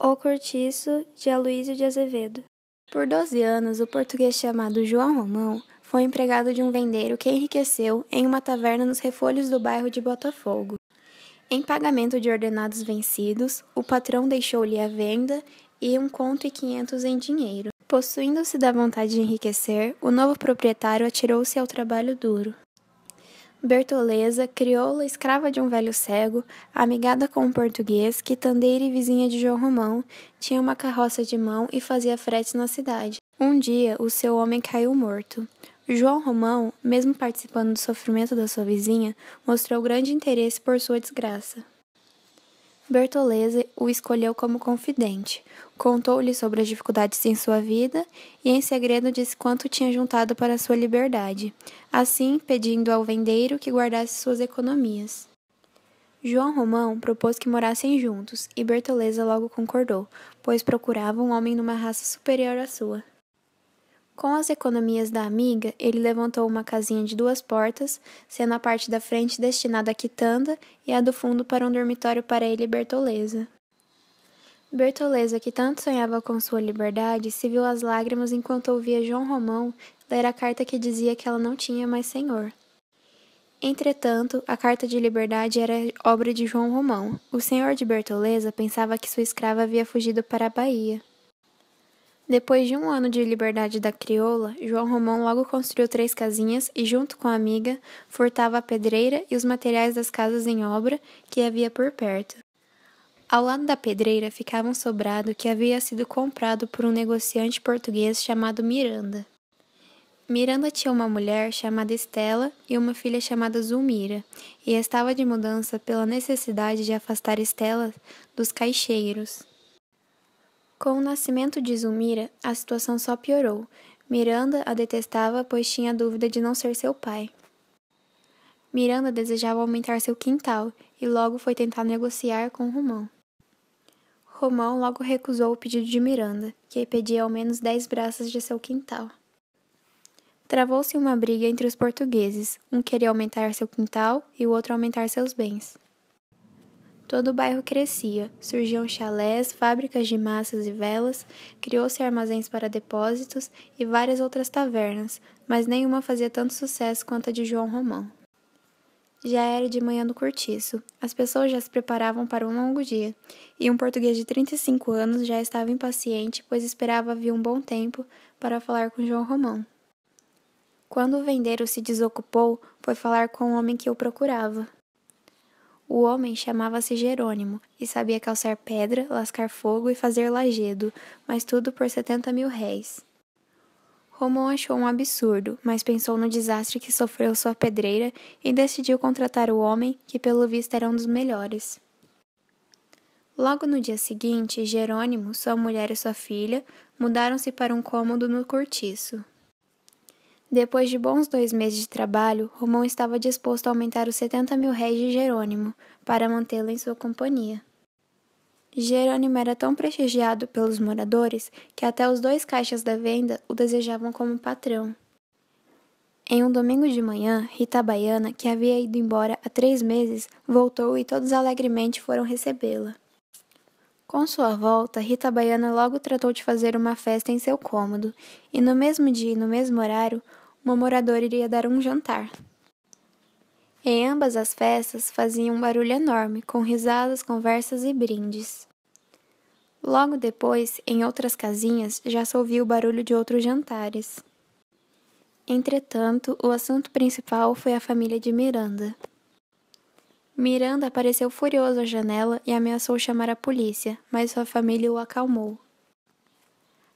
O Cortiço, de Aloysio de Azevedo. Por 12 anos, o português chamado João Romão foi empregado de um vendeiro que enriqueceu em uma taverna nos refolhos do bairro de Botafogo. Em pagamento de ordenados vencidos, o patrão deixou-lhe a venda e um conto e quinhentos em dinheiro. Possuindo-se da vontade de enriquecer, o novo proprietário atirou-se ao trabalho duro. Bertoleza, crioula escrava de um velho cego, amigada com um português, quitandeira e vizinha de João Romão, tinha uma carroça de mão e fazia fretes na cidade. Um dia, o seu homem caiu morto. João Romão, mesmo participando do sofrimento da sua vizinha, mostrou grande interesse por sua desgraça. Bertolese o escolheu como confidente, contou-lhe sobre as dificuldades em sua vida e, em segredo, disse quanto tinha juntado para sua liberdade, assim pedindo ao vendeiro que guardasse suas economias. João Romão propôs que morassem juntos e Bertoleza logo concordou, pois procurava um homem numa raça superior à sua. Com as economias da amiga, ele levantou uma casinha de duas portas, sendo a parte da frente destinada à quitanda e a do fundo para um dormitório para ele e Bertoleza. Bertoleza, que tanto sonhava com sua liberdade, se viu às lágrimas enquanto ouvia João Romão ler a carta que dizia que ela não tinha mais senhor. Entretanto, a carta de liberdade era obra de João Romão. O senhor de Bertoleza pensava que sua escrava havia fugido para a Bahia. Depois de um ano de liberdade da crioula, João Romão logo construiu três casinhas e, junto com a amiga, furtava a pedreira e os materiais das casas em obra que havia por perto. Ao lado da pedreira ficava um sobrado que havia sido comprado por um negociante português chamado Miranda. Miranda tinha uma mulher chamada Estela e uma filha chamada Zulmira, e estava de mudança pela necessidade de afastar Estela dos caixeiros. Com o nascimento de Zulmira, a situação só piorou. Miranda a detestava, pois tinha dúvida de não ser seu pai. Miranda desejava aumentar seu quintal e logo foi tentar negociar com Romão. Romão logo recusou o pedido de Miranda, que pedia ao menos dez braças de seu quintal. Travou-se uma briga entre os portugueses, um queria aumentar seu quintal e o outro aumentar seus bens. Todo o bairro crescia, surgiam chalés, fábricas de massas e velas, criou-se armazéns para depósitos e várias outras tavernas, mas nenhuma fazia tanto sucesso quanto a de João Romão. Já era de manhã no cortiço, as pessoas já se preparavam para um longo dia, e um português de 35 anos já estava impaciente, pois esperava havia um bom tempo para falar com João Romão. Quando o vendeiro se desocupou, foi falar com o homem que o procurava. O homem chamava-se Jerônimo e sabia calçar pedra, lascar fogo e fazer lajedo, mas tudo por setenta mil réis. Romão achou um absurdo, mas pensou no desastre que sofreu sua pedreira e decidiu contratar o homem, que pelo visto era um dos melhores. Logo no dia seguinte, Jerônimo, sua mulher e sua filha mudaram-se para um cômodo no cortiço. Depois de bons dois meses de trabalho, Romão estava disposto a aumentar os 70 mil réis de Jerônimo, para mantê-lo em sua companhia. Jerônimo era tão prestigiado pelos moradores que até os dois caixas da venda o desejavam como patrão. Em um domingo de manhã, Rita Baiana, que havia ido embora há três meses, voltou e todos alegremente foram recebê-la. Com sua volta, Rita Baiana logo tratou de fazer uma festa em seu cômodo, e no mesmo dia e no mesmo horário, uma moradora iria dar um jantar. Em ambas as festas faziam um barulho enorme, com risadas, conversas e brindes. Logo depois, em outras casinhas, já se ouvia o barulho de outros jantares. Entretanto, o assunto principal foi a família de Miranda. Miranda apareceu furioso à janela e ameaçou chamar a polícia, mas sua família o acalmou.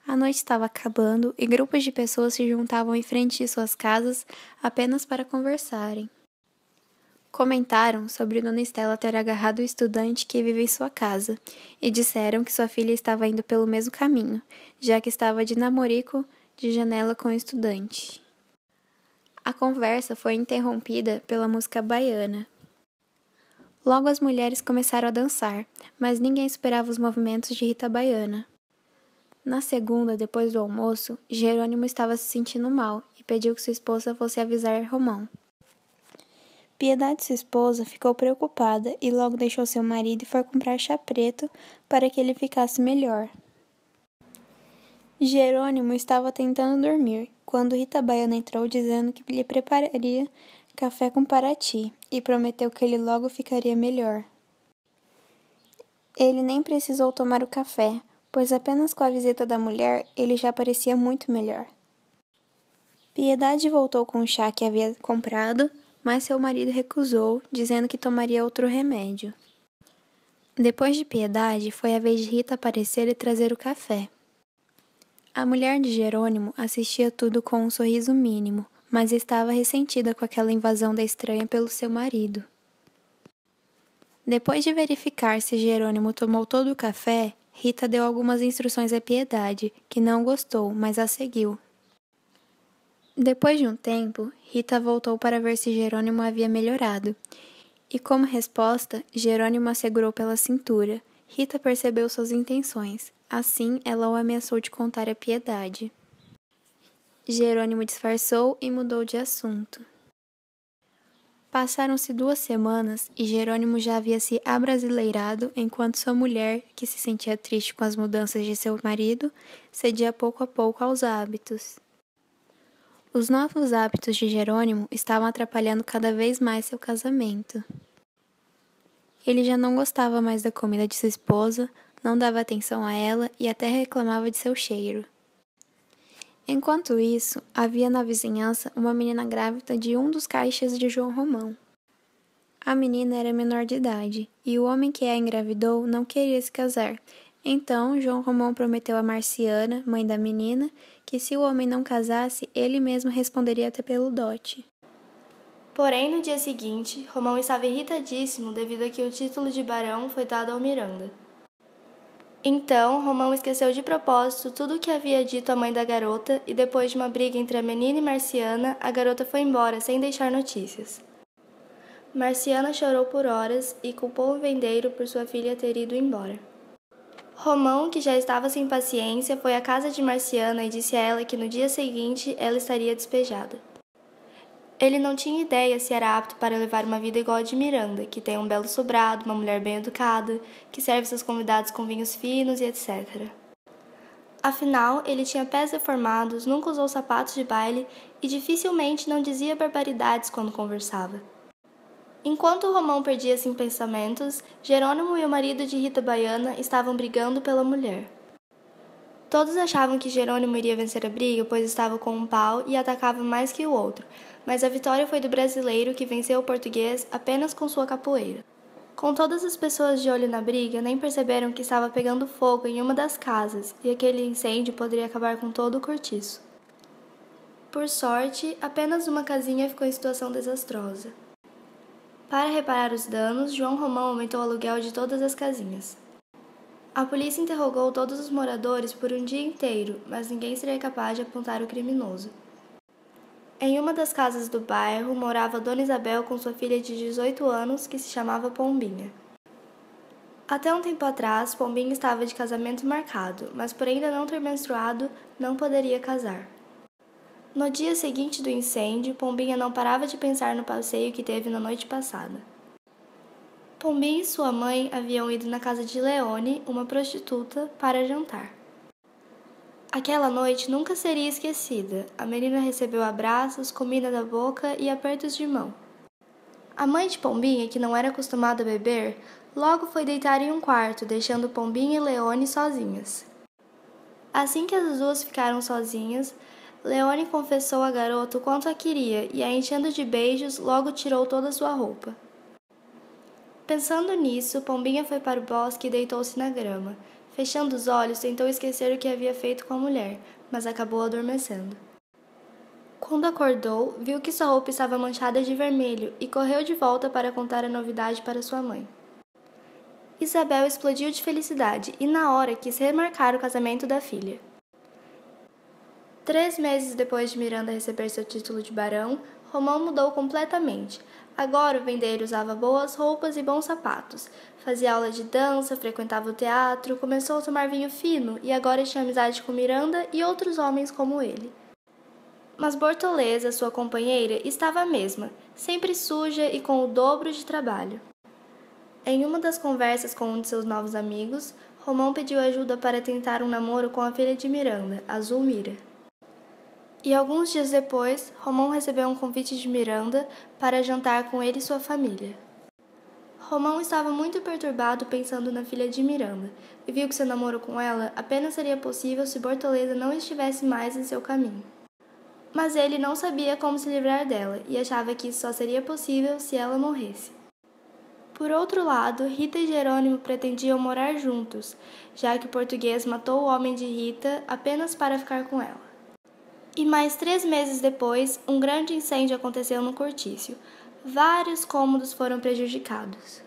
A noite estava acabando e grupos de pessoas se juntavam em frente de suas casas apenas para conversarem. Comentaram sobre Dona Estela ter agarrado o estudante que vive em sua casa e disseram que sua filha estava indo pelo mesmo caminho, já que estava de namorico de janela com o estudante. A conversa foi interrompida pela música baiana, Logo as mulheres começaram a dançar, mas ninguém esperava os movimentos de Rita Baiana. Na segunda, depois do almoço, Jerônimo estava se sentindo mal e pediu que sua esposa fosse avisar Romão. Piedade, sua esposa, ficou preocupada e logo deixou seu marido e foi comprar chá preto para que ele ficasse melhor. Jerônimo estava tentando dormir quando Rita Baiana entrou dizendo que lhe prepararia café com Paraty e prometeu que ele logo ficaria melhor. Ele nem precisou tomar o café, pois apenas com a visita da mulher ele já parecia muito melhor. Piedade voltou com o chá que havia comprado, mas seu marido recusou, dizendo que tomaria outro remédio. Depois de Piedade, foi a vez de Rita aparecer e trazer o café. A mulher de Jerônimo assistia tudo com um sorriso mínimo, mas estava ressentida com aquela invasão da estranha pelo seu marido. Depois de verificar se Jerônimo tomou todo o café, Rita deu algumas instruções a Piedade, que não gostou, mas a seguiu. Depois de um tempo, Rita voltou para ver se Jerônimo havia melhorado. E como resposta, Jerônimo a segurou pela cintura. Rita percebeu suas intenções. Assim, ela o ameaçou de contar a Piedade. Jerônimo disfarçou e mudou de assunto. Passaram-se duas semanas e Jerônimo já havia se abrasileirado, enquanto sua mulher, que se sentia triste com as mudanças de seu marido, cedia pouco a pouco aos hábitos. Os novos hábitos de Jerônimo estavam atrapalhando cada vez mais seu casamento. Ele já não gostava mais da comida de sua esposa, não dava atenção a ela e até reclamava de seu cheiro. Enquanto isso, havia na vizinhança uma menina grávida de um dos caixas de João Romão. A menina era menor de idade e o homem que a engravidou não queria se casar. Então, João Romão prometeu a Marciana, mãe da menina, que se o homem não casasse, ele mesmo responderia até pelo dote. Porém, no dia seguinte, Romão estava irritadíssimo devido a que o título de barão foi dado ao Miranda. Então, Romão esqueceu de propósito tudo o que havia dito à mãe da garota e, depois de uma briga entre a menina e Marciana, a garota foi embora sem deixar notícias. Marciana chorou por horas e culpou o vendeiro por sua filha ter ido embora. Romão, que já estava sem paciência, foi à casa de Marciana e disse a ela que no dia seguinte ela estaria despejada. Ele não tinha ideia se era apto para levar uma vida igual a de Miranda, que tem um belo sobrado, uma mulher bem educada, que serve seus convidados com vinhos finos e etc. Afinal, ele tinha pés deformados, nunca usou sapatos de baile e dificilmente não dizia barbaridades quando conversava. Enquanto Romão perdia-se em assim pensamentos, Jerônimo e o marido de Rita Baiana estavam brigando pela mulher. Todos achavam que Jerônimo iria vencer a briga, pois estava com um pau e atacava mais que o outro, mas a vitória foi do brasileiro que venceu o português apenas com sua capoeira. Com todas as pessoas de olho na briga, nem perceberam que estava pegando fogo em uma das casas e aquele incêndio poderia acabar com todo o cortiço. Por sorte, apenas uma casinha ficou em situação desastrosa. Para reparar os danos, João Romão aumentou o aluguel de todas as casinhas. A polícia interrogou todos os moradores por um dia inteiro, mas ninguém seria capaz de apontar o criminoso. Em uma das casas do bairro morava Dona Isabel com sua filha de 18 anos, que se chamava Pombinha. Até um tempo atrás, Pombinha estava de casamento marcado, mas por ainda não ter menstruado, não poderia casar. No dia seguinte do incêndio, Pombinha não parava de pensar no passeio que teve na noite passada. Pombinha e sua mãe haviam ido na casa de Leone, uma prostituta, para jantar. Aquela noite nunca seria esquecida. A menina recebeu abraços, comida da boca e apertos de mão. A mãe de Pombinha, que não era acostumada a beber, logo foi deitar em um quarto, deixando Pombinha e Leone sozinhas. Assim que as duas ficaram sozinhas, Leone confessou à garota o quanto a queria e, a enchendo de beijos, logo tirou toda sua roupa. Pensando nisso, Pombinha foi para o bosque e deitou-se na grama. Fechando os olhos, tentou esquecer o que havia feito com a mulher, mas acabou adormecendo. Quando acordou, viu que sua roupa estava manchada de vermelho e correu de volta para contar a novidade para sua mãe. Isabel explodiu de felicidade e, na hora, quis remarcar o casamento da filha. Três meses depois de Miranda receber seu título de barão, Romão mudou completamente. Agora o vendeiro usava boas roupas e bons sapatos. Fazia aula de dança, frequentava o teatro, começou a tomar vinho fino e agora tinha amizade com Miranda e outros homens como ele. Mas Bortoleza, sua companheira, estava a mesma, sempre suja e com o dobro de trabalho. Em uma das conversas com um de seus novos amigos, Romão pediu ajuda para tentar um namoro com a filha de Miranda, Azul Mira. E alguns dias depois, Romão recebeu um convite de Miranda para jantar com ele e sua família. Romão estava muito perturbado pensando na filha de Miranda e viu que seu namoro com ela apenas seria possível se Bortoleza não estivesse mais em seu caminho. Mas ele não sabia como se livrar dela e achava que isso só seria possível se ela morresse. Por outro lado, Rita e Jerônimo pretendiam morar juntos, já que o português matou o homem de Rita apenas para ficar com ela. E mais três meses depois, um grande incêndio aconteceu no cortiço. Vários cômodos foram prejudicados.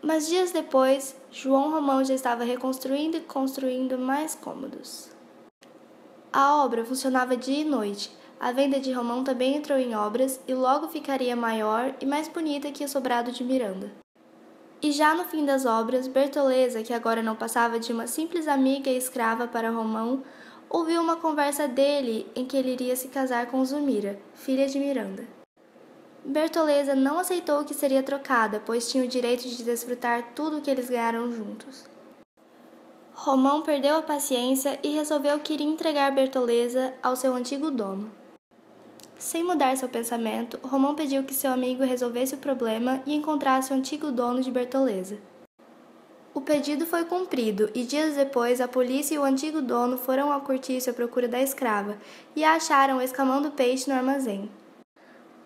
Mas dias depois, João Romão já estava reconstruindo e construindo mais cômodos. A obra funcionava dia e noite. A venda de Romão também entrou em obras e logo ficaria maior e mais bonita que o sobrado de Miranda. E já no fim das obras, Bertoleza, que agora não passava de uma simples amiga e escrava para Romão, ouviu uma conversa dele em que ele iria se casar com Zumira, filha de Miranda. Bertoleza não aceitou que seria trocada, pois tinha o direito de desfrutar tudo o que eles ganharam juntos. Romão perdeu a paciência e resolveu que iria entregar Bertoleza ao seu antigo dono. Sem mudar seu pensamento, Romão pediu que seu amigo resolvesse o problema e encontrasse o antigo dono de Bertoleza. O pedido foi cumprido e dias depois a polícia e o antigo dono foram ao cortiço à procura da escrava e a acharam escamando peixe no armazém.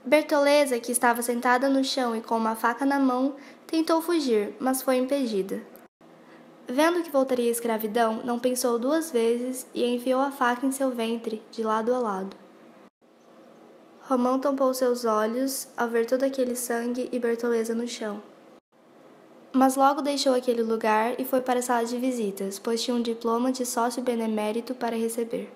Bertoleza, que estava sentada no chão e com uma faca na mão, tentou fugir, mas foi impedida. Vendo que voltaria à escravidão, não pensou duas vezes e enfiou a faca em seu ventre, de lado a lado. Romão tampou seus olhos ao ver todo aquele sangue e Bertoleza no chão. Mas logo deixou aquele lugar e foi para a sala de visitas, pois tinha um diploma de sócio benemérito para receber.